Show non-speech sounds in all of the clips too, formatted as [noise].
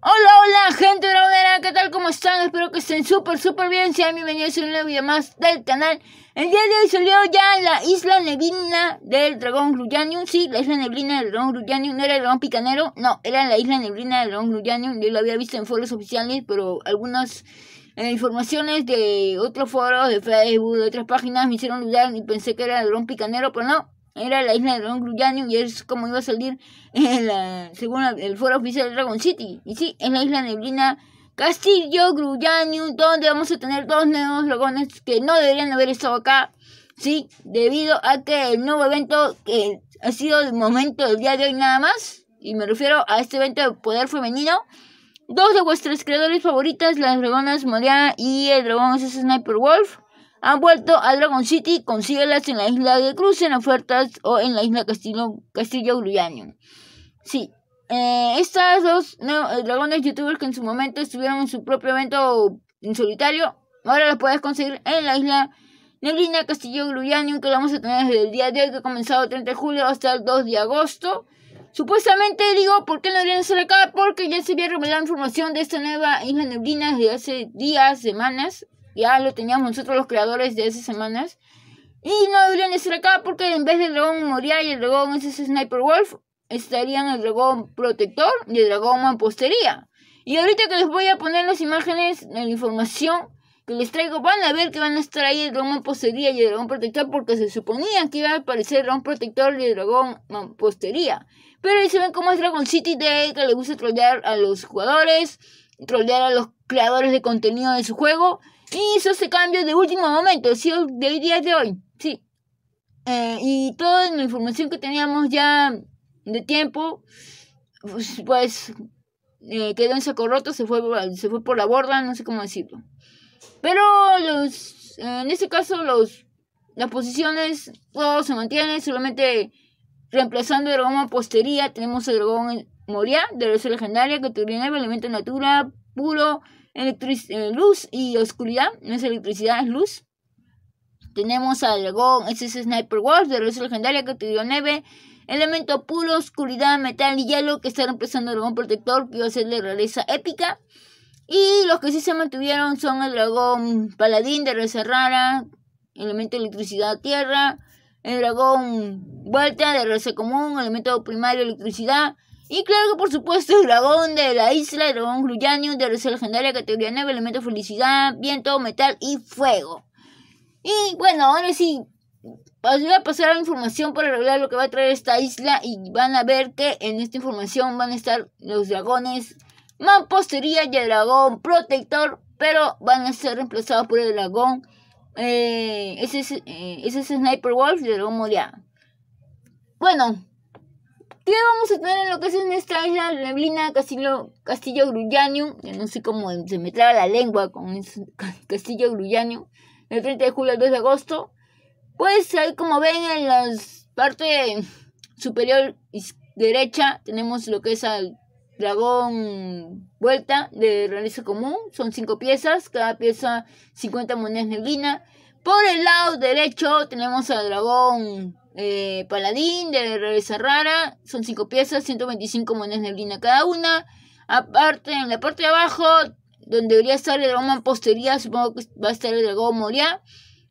Hola, hola, gente drogadera! ¿qué tal? ¿Cómo están? Espero que estén súper, súper bien. Sean bienvenidos a un nuevo video más del canal. El día de hoy salió ya la isla neblina del dragón Gruyanium. Sí, la isla neblina del dragón Gruyanium. No era el dragón picanero, no, era la isla neblina del dragón Gruyanium. Yo lo había visto en foros oficiales, pero algunas eh, informaciones de otros foros, de Facebook, de otras páginas me hicieron dudar y pensé que era el dragón picanero, pero no era la isla de Dragón Cruyano y es como iba a salir en según el foro oficial de Dragon City. Y sí, en la isla neblina Castillo Gruyanium. donde vamos a tener dos nuevos dragones que no deberían haber estado acá. Sí, debido a que el nuevo evento que ha sido el momento del día de hoy nada más, y me refiero a este evento de poder femenino, dos de vuestras creadores favoritas, las dragonas Moria y el dragón Sniper Wolf, han vuelto a Dragon City, consíguelas en la isla de Cruz, en ofertas o en la isla Castillo, Castillo Sí, eh, estas dos eh, dragones youtubers que en su momento estuvieron en su propio evento en solitario, ahora las puedes conseguir en la isla Neblina Castillo Grullanium, que lo vamos a tener desde el día de hoy, que ha comenzado el 30 de julio hasta el 2 de agosto. Supuestamente digo, ¿por qué no deberían estar acá? Porque ya se había revelado información de esta nueva isla neblina desde hace días, semanas, ya lo teníamos nosotros los creadores de esas semanas. Y no deberían estar acá porque en vez del dragón Moria y el dragón ese Sniper Wolf, estarían el dragón Protector y el dragón Mampostería. Y ahorita que les voy a poner las imágenes, la información que les traigo, van a ver que van a estar ahí el dragón Mampostería y el dragón Protector porque se suponía que iba a aparecer el dragón Protector y el dragón Mampostería. Pero ahí se ven como es Dragon City Day, que le gusta trollear a los jugadores, trollear a los creadores de contenido de su juego hizo ese cambio de último momento, sí, del día de hoy, sí. Eh, y toda la información que teníamos ya de tiempo, pues, pues eh, quedó en saco roto, se fue, se fue por la borda, no sé cómo decirlo. Pero los, en este caso los, las posiciones, todo se mantiene, solamente reemplazando el dragón postería, tenemos el dragón Moria, de la legendaria, tiene el elemento natura, puro, eh, luz y oscuridad, no es electricidad, es luz. Tenemos al Dragón, ese es Sniper Wars, de realeza Legendaria, que dio nieve Elemento puro, oscuridad, metal y hielo, que está empezando el dragón protector, que iba a ser de realeza épica. Y los que sí se mantuvieron son el dragón paladín de raza rara, elemento electricidad tierra, el dragón vuelta de raza común, elemento primario electricidad, y claro que por supuesto el dragón de la isla, el dragón Gruyanius de la legendaria categoría 9, elemento felicidad, viento, metal y fuego. Y bueno, ahora sí, voy a pasar a la información para revelar lo que va a traer esta isla y van a ver que en esta información van a estar los dragones Mampostería y el dragón Protector, pero van a ser reemplazados por el dragón eh, ese, es, eh, ese Sniper Wolf y el dragón Moria. Bueno, ¿Qué vamos a tener en lo que es nuestra isla neblina Castillo, Castillo que No sé cómo se me traba la lengua con Castillo grullaño El 30 de julio al 2 de agosto. Pues ahí como ven en la parte superior derecha tenemos lo que es el dragón vuelta de realizo común. Son cinco piezas, cada pieza 50 monedas neblina. Por el lado derecho tenemos al dragón eh, paladín de rareza rara. Son 5 piezas, 125 monedas neblina cada una. Aparte, en la parte de abajo, donde debería estar el dragón mampostería, supongo que va a estar el dragón moria.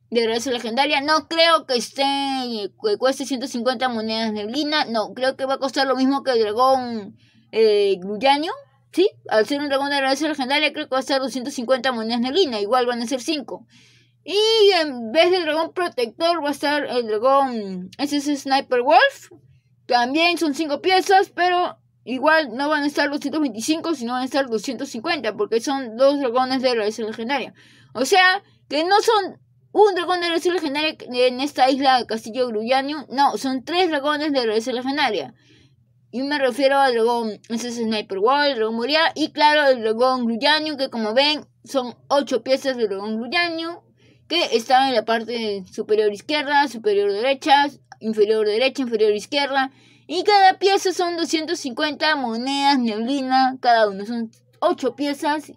De rareza legendaria, no creo que esté, cueste 150 monedas neblina. No, creo que va a costar lo mismo que el dragón eh, Sí, al ser un dragón de rareza legendaria, creo que va a ser 250 monedas neblina. Igual van a ser 5. Y en vez del dragón protector va a estar el dragón. Ese Sniper Wolf. También son cinco piezas, pero igual no van a estar 225, sino van a estar 250, porque son dos dragones de la legendaria. O sea, que no son un dragón de la legendaria en esta isla de Castillo Gruyanium. No, son tres dragones de la legendaria. Y me refiero al dragón, ese Sniper Wolf, el dragón Moria, y claro, el dragón Gruyanium, que como ven, son 8 piezas de dragón Gruyanium que estaba en la parte superior izquierda, superior derecha, inferior derecha, inferior izquierda. Y cada pieza son 250 monedas neblina, cada uno son 8 piezas.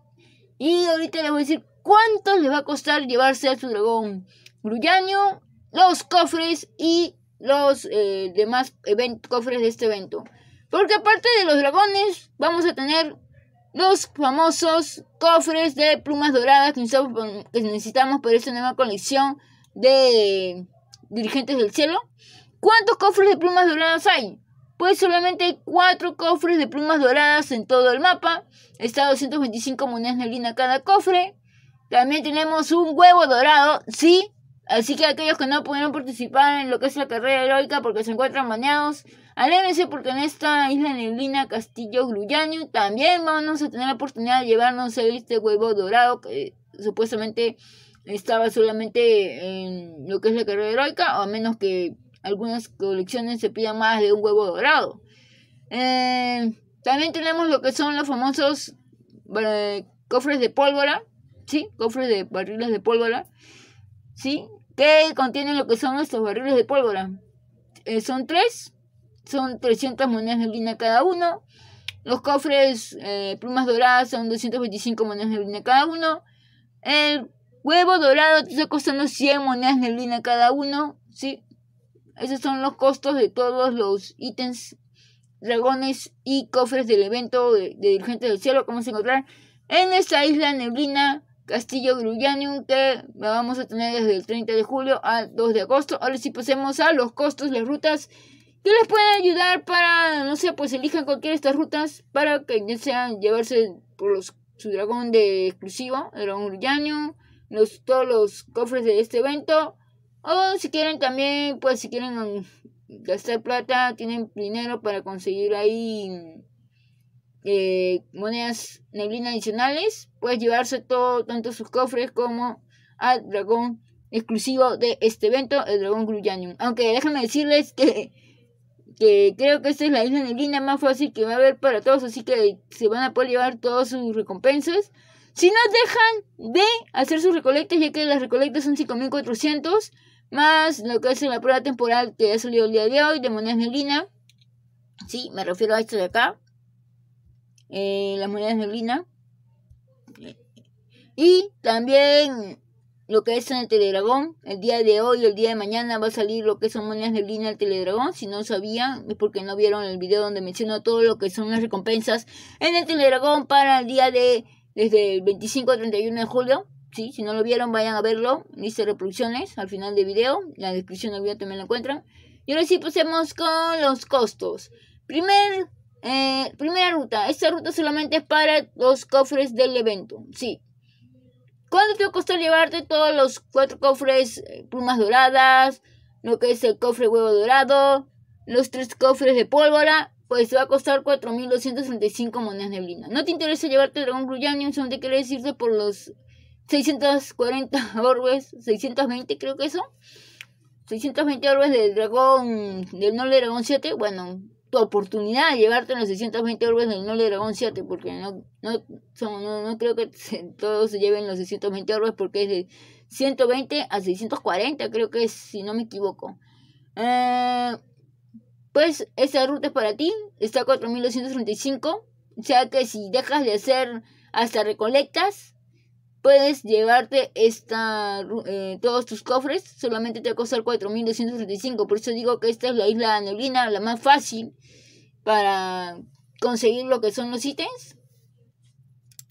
Y ahorita les voy a decir cuánto les va a costar llevarse a su dragón gruyaño, los cofres y los eh, demás cofres de este evento. Porque aparte de los dragones, vamos a tener los famosos cofres de plumas doradas que necesitamos, para esta nueva colección de dirigentes del cielo. ¿Cuántos cofres de plumas doradas hay? Pues solamente hay cuatro cofres de plumas doradas en todo el mapa. Está 225 monedas neblina cada cofre. También tenemos un huevo dorado, sí. Así que aquellos que no pudieron participar en lo que es la carrera heroica porque se encuentran baneados, Alévense porque en esta isla neblina Castillo Gruyano también vamos a tener la oportunidad de llevarnos este huevo dorado que supuestamente estaba solamente en lo que es la carrera heroica, o a menos que algunas colecciones se pidan más de un huevo dorado. Eh, también tenemos lo que son los famosos eh, cofres de pólvora, ¿sí? Cofres de barriles de pólvora, ¿sí? Que contienen lo que son estos barriles de pólvora. Eh, son tres, son 300 monedas neblina cada uno. Los cofres eh, plumas doradas son 225 monedas neblina cada uno. El huevo dorado está costando 100 monedas neblina cada uno. ¿sí? Esos son los costos de todos los ítems, dragones y cofres del evento de, dirigente Dirigentes del Cielo que vamos a encontrar en esta isla neblina. Castillo Gruyanium que la vamos a tener desde el 30 de julio al 2 de agosto. Ahora sí pasemos a los costos, las rutas que les puede ayudar para, no sé, pues elijan cualquiera de estas rutas para que sean llevarse por los, su dragón de exclusivo. el dragón Uryanio, los, todos los cofres de este evento. O si quieren también, pues si quieren um, gastar plata, tienen dinero para conseguir ahí eh, monedas neblinas adicionales, puedes llevarse todo, tanto sus cofres como al dragón exclusivo de este evento, el dragón Gruyanium. Aunque déjenme decirles que que creo que esta es la isla neblina más fácil que va a haber para todos, así que se van a poder llevar todas sus recompensas. Si no dejan de hacer sus recolectas, ya que las recolectas son 5400, más lo que es la prueba temporal que ha salido el día de hoy de monedas neblina. Sí, me refiero a esto de acá. Eh, las monedas neblina. Y también lo que es en el teledragón. El día de hoy, el día de mañana va a salir lo que son monedas de línea del teledragón. Si no sabían, es porque no vieron el video donde menciono todo lo que son las recompensas en el teledragón para el día de desde el 25 al 31 de julio. ¿sí? Si no lo vieron, vayan a verlo. Lista reproducciones al final del video. La descripción del video también lo encuentran. Y ahora sí pasemos con los costos. Primer, eh, primera ruta. Esta ruta solamente es para los cofres del evento. Sí, ¿Cuánto te costó llevarte todos los cuatro cofres eh, plumas doradas? Lo que es el cofre huevo dorado, los tres cofres de pólvora, pues te va a costar 4.235 monedas de neblina. No te interesa llevarte el dragón Gruyanium, solo te quieres irte por los 640 [laughs] orbes, 620 creo que son. 620 orbes del dragón, del noble dragón 7, bueno, tu oportunidad de llevarte los 620 orbes del Nole Dragón 7, porque no, no, creo que todos se lleven los 620 orbes, porque es de 120 a 640, creo que es, si no me equivoco. Eh, pues esta ruta es para ti, está a 4235, o sea que si dejas de hacer hasta recolectas, Puedes llevarte esta, eh, todos tus cofres, solamente te va a costar 4.235. Por eso digo que esta es la isla neblina, la más fácil para conseguir lo que son los ítems.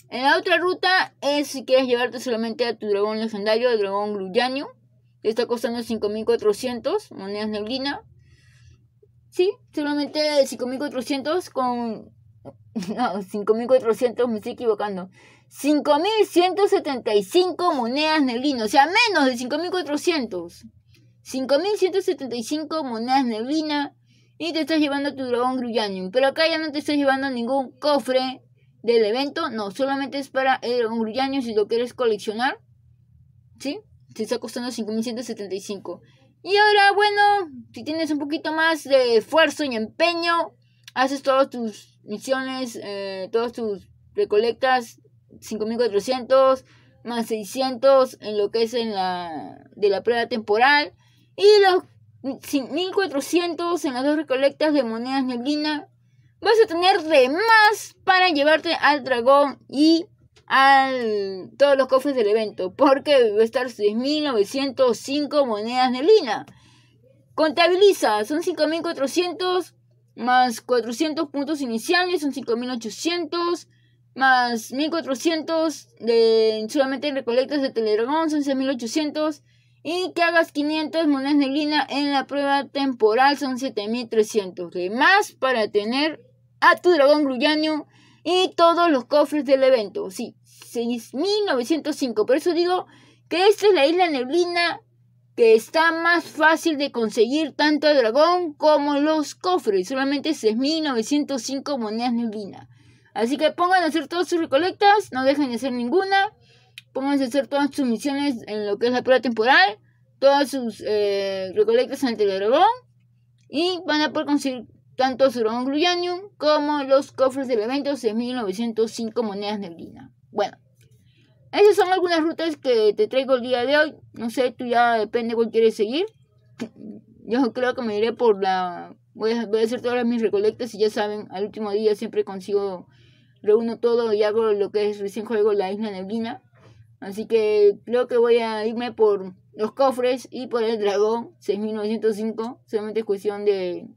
En la otra ruta es si quieres llevarte solamente a tu dragón legendario, el dragón gluyanio que está costando 5.400 monedas neblina. Sí, solamente 5.400 con... [laughs] No, 5.400 me estoy equivocando. 5.175 monedas neblinas, o sea, menos de 5.400. 5.175 monedas neblinas y te estás llevando tu dragón Gruyanium. Pero acá ya no te estás llevando ningún cofre del evento, no, solamente es para el dragón Gruyanium si lo quieres coleccionar. ¿Sí? Te está costando 5.175. Y ahora, bueno, si tienes un poquito más de esfuerzo y empeño, haces todas tus misiones, eh, todas tus recolectas 5.400 más 600 en lo que es en la, de la prueba temporal y los 5400 en las dos recolectas de monedas neblina. Vas a tener de más para llevarte al dragón y a todos los cofres del evento, porque va a estar 6.905 monedas neblina. Contabiliza, son 5.400 más 400 puntos iniciales, son 5.800 más 1400 solamente en recolectas de Teledragón, son 6800. Y que hagas 500 monedas neblina en la prueba temporal, son 7300. De más para tener a tu dragón Gruyanio y todos los cofres del evento. Sí, 6905. Por eso digo que esta es la isla neblina que está más fácil de conseguir tanto el dragón como los cofres. Solamente 6905 monedas neblina. Así que pongan a hacer todas sus recolectas, no dejen de hacer ninguna. Pónganse a hacer todas sus misiones en lo que es la prueba temporal, todas sus eh, recolectas ante el dragón. Y van a poder conseguir tanto su dragón Gluyanium como los cofres del evento 1905 monedas neblina. Bueno, esas son algunas rutas que te traigo el día de hoy. No sé, tú ya depende cuál quieres seguir. [laughs] Yo creo que me iré por la a, voy a, hacer todas mis recolectas y ya saben, al último día siempre consigo reúno todo y hago lo que es recién juego la isla neblina. Así que creo que voy a irme por los cofres y por el dragón 6905. Solamente es cuestión de,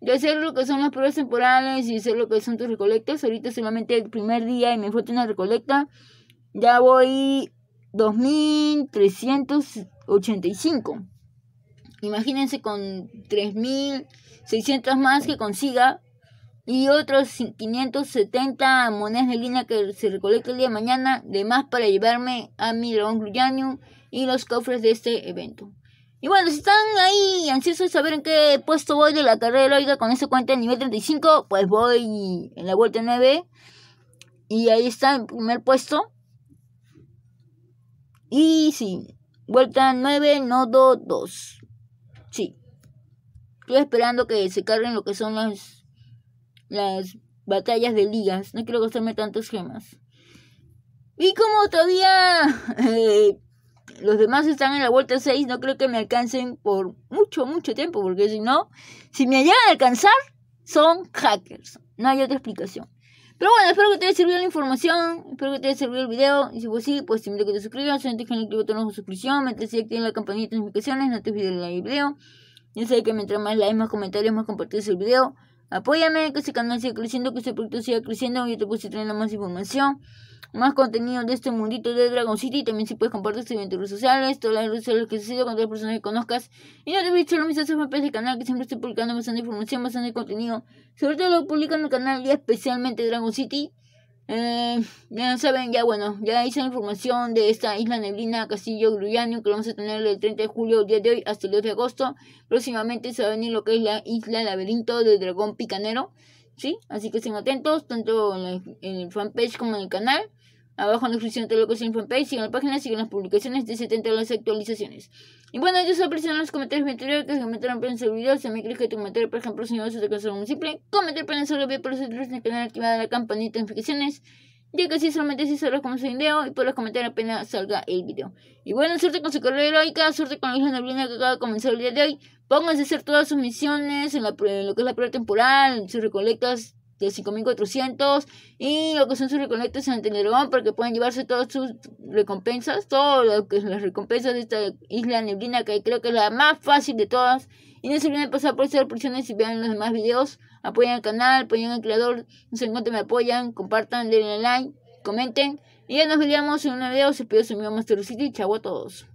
de hacer lo que son las pruebas temporales y hacer lo que son tus recolectas. Ahorita solamente el primer día y me falta una recolecta. Ya voy 2385. Imagínense con 3600 más que consiga y otros 570 monedas de línea que se recolecta el día de mañana, de más para llevarme a mi dragón gruyanium. y los cofres de este evento. Y bueno, si están ahí ansiosos de saber en qué puesto voy de la carrera heroica con ese cuenta de nivel 35, pues voy en la vuelta 9 y ahí está el primer puesto. Y sí, vuelta 9, nodo 2. Sí. Estoy esperando que se carguen lo que son las las batallas de ligas. No quiero gastarme tantos gemas. Y como todavía [laughs] eh, los demás están en la vuelta 6, no creo que me alcancen por mucho, mucho tiempo, porque si no, si me llegan a alcanzar, son hackers. No hay otra explicación. Pero bueno, espero que te haya servido la información, espero que te haya servido el video, y si fue así, pues te invito a que te suscribas, si no te el botón de suscripción, mientras si en la campanita de notificaciones, no te olvides de like el video, ya sé que mientras más likes, más comentarios, más compartidos el video, Apóyame que este canal siga creciendo, que este proyecto siga creciendo. Yo te puse trayendo más información, más contenido de este mundito de Dragon City. también si puedes compartir en tus redes sociales, todas las redes sociales que se con todas las personas que conozcas. Y no te olvides lo mis FP de canal, que siempre estoy publicando bastante información, bastante contenido. Sobre todo lo publico en el canal y especialmente Dragon City. Eh, ya saben, ya bueno, ya hice la información de esta isla neblina, Castillo Gruyano, que vamos a tener del 30 de julio, día de hoy, hasta el 2 de agosto. Próximamente se va a venir lo que es la isla Laberinto del Dragón Picanero, ¿sí? Así que estén atentos, tanto en el fanpage como en el canal. Abajo en la descripción de la locación fanpage, sigan la página, sigan las publicaciones de 70 las actualizaciones. Y bueno, yo soy en los comentarios anteriores que se comentaron para el este video. Si me crees que tu comentario, por ejemplo, si no vas a alcanzar un simple, comentar para el video, por los al en el canal, activar la campanita de notificaciones. Ya que así solamente si solo como el video y puedes comentar apenas salga el video. Y bueno, suerte con su carrera heroica, suerte con la isla neblina que acaba de comenzar el día de hoy. Pónganse a hacer todas sus misiones en, la, en lo que es la prueba temporal, sus recolectas, de 5.400 y lo que son sus recolectas En el porque pueden llevarse todas sus recompensas, todas lo que las recompensas de esta isla neblina que creo que es la más fácil de todas. Y no se olviden pasar por ser porciones y vean los demás videos. Apoyen al canal, apoyen al creador, no sé cuánto me apoyan, compartan, denle like, comenten. Y ya nos vemos en un nuevo video, se pido su amigo Master City chau a todos.